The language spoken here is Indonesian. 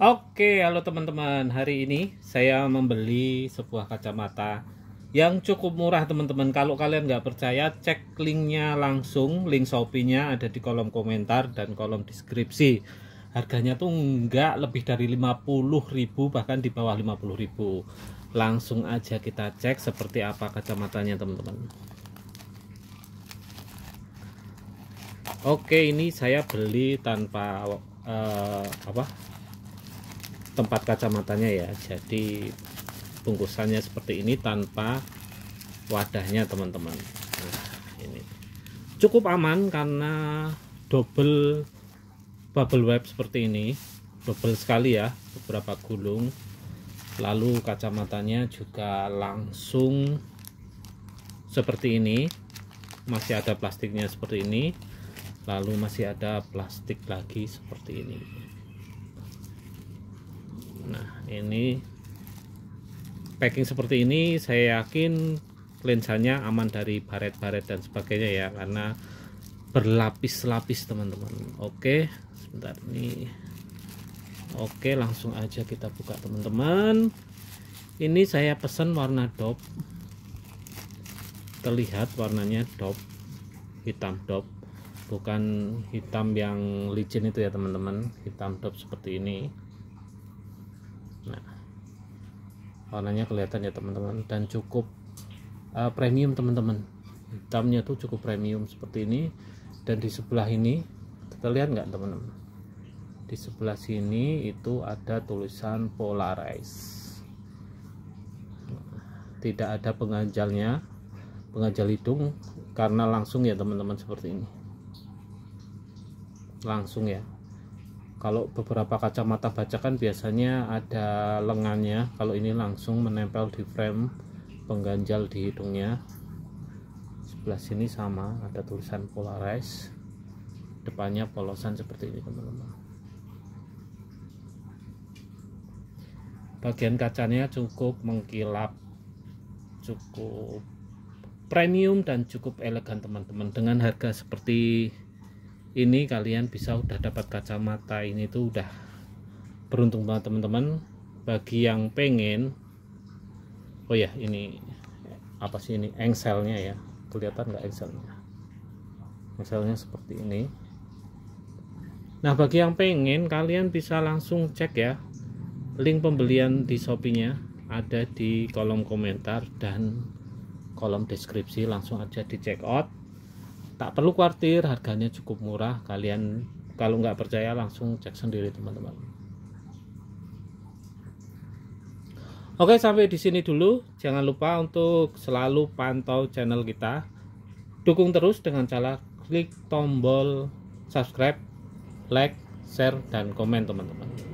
Oke, halo teman-teman. Hari ini saya membeli sebuah kacamata yang cukup murah teman-teman. Kalau kalian nggak percaya, cek linknya langsung. Link Shopee-nya ada di kolom komentar dan kolom deskripsi. Harganya tuh nggak lebih dari 50.000 bahkan di bawah 50.000. Langsung aja kita cek seperti apa kacamatanya teman-teman. Oke, ini saya beli tanpa uh, apa tempat kacamatanya ya jadi bungkusannya seperti ini tanpa wadahnya teman-teman nah, ini cukup aman karena double bubble web seperti ini double sekali ya beberapa gulung lalu kacamatanya juga langsung seperti ini masih ada plastiknya seperti ini lalu masih ada plastik lagi seperti ini ini packing seperti ini saya yakin lensanya aman dari baret-baret dan sebagainya ya karena berlapis-lapis teman-teman oke sebentar ini oke langsung aja kita buka teman-teman ini saya pesan warna dop terlihat warnanya dop hitam dop bukan hitam yang licin itu ya teman-teman hitam dop seperti ini warnanya kelihatan ya teman-teman dan cukup uh, premium teman-teman hitamnya tuh cukup premium seperti ini dan di sebelah ini kita lihat nggak teman-teman di sebelah sini itu ada tulisan polarize tidak ada pengajalnya pengajal hidung karena langsung ya teman-teman seperti ini langsung ya kalau beberapa kacamata baca kan biasanya ada lengannya kalau ini langsung menempel di frame pengganjal di hidungnya sebelah sini sama ada tulisan polarize depannya polosan seperti ini teman-teman bagian kacanya cukup mengkilap cukup premium dan cukup elegan teman-teman dengan harga seperti ini kalian bisa udah dapat kacamata ini tuh udah beruntung banget teman-teman bagi yang pengen oh ya ini apa sih ini engselnya ya kelihatan nggak engselnya engselnya seperti ini nah bagi yang pengen kalian bisa langsung cek ya link pembelian di shopee nya ada di kolom komentar dan kolom deskripsi langsung aja di check out tak perlu khawatir harganya cukup murah kalian kalau nggak percaya langsung cek sendiri teman-teman Oke sampai di sini dulu jangan lupa untuk selalu pantau channel kita dukung terus dengan cara klik tombol subscribe like share dan komen teman-teman